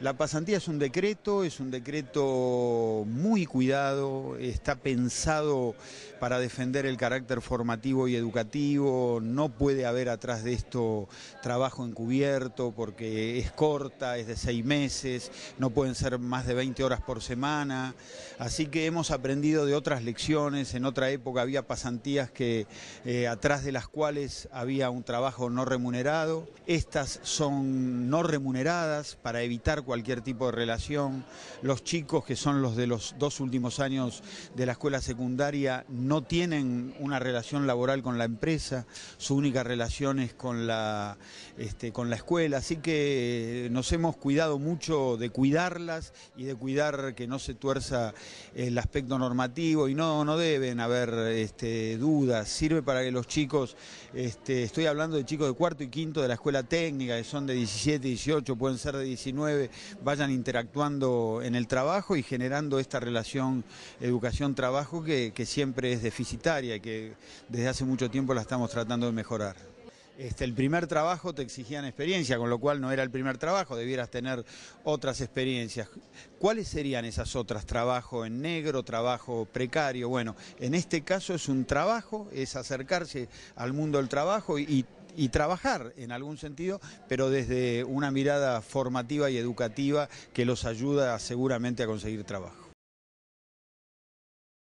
La pasantía es un decreto, es un decreto muy cuidado, está pensado para defender el carácter formativo y educativo, no puede haber atrás de esto trabajo encubierto porque es corta, es de seis meses, no pueden ser más de 20 horas por semana, así que hemos aprendido de otras lecciones, en otra época había pasantías que eh, atrás de las cuales había un trabajo no remunerado, estas son no remuneradas para evitar cualquier tipo de relación. Los chicos que son los de los dos últimos años de la escuela secundaria no tienen una relación laboral con la empresa, su única relación es con la, este, con la escuela, así que eh, nos hemos cuidado mucho de cuidarlas y de cuidar que no se tuerza el aspecto normativo y no, no deben haber este, dudas, sirve para que los chicos, este, estoy hablando de chicos de cuarto y quinto de la escuela técnica, que son de 17, 18, pueden ser de 19, vayan interactuando en el trabajo y generando esta relación educación-trabajo que, siempre es deficitaria y que desde hace mucho tiempo la estamos tratando de mejorar. Este, el primer trabajo te exigían experiencia, con lo cual no era el primer trabajo, debieras tener otras experiencias. ¿Cuáles serían esas otras? Trabajo en negro, trabajo precario. Bueno, en este caso es un trabajo, es acercarse al mundo del trabajo y y trabajar en algún sentido, pero desde una mirada formativa y educativa que los ayuda seguramente a conseguir trabajo.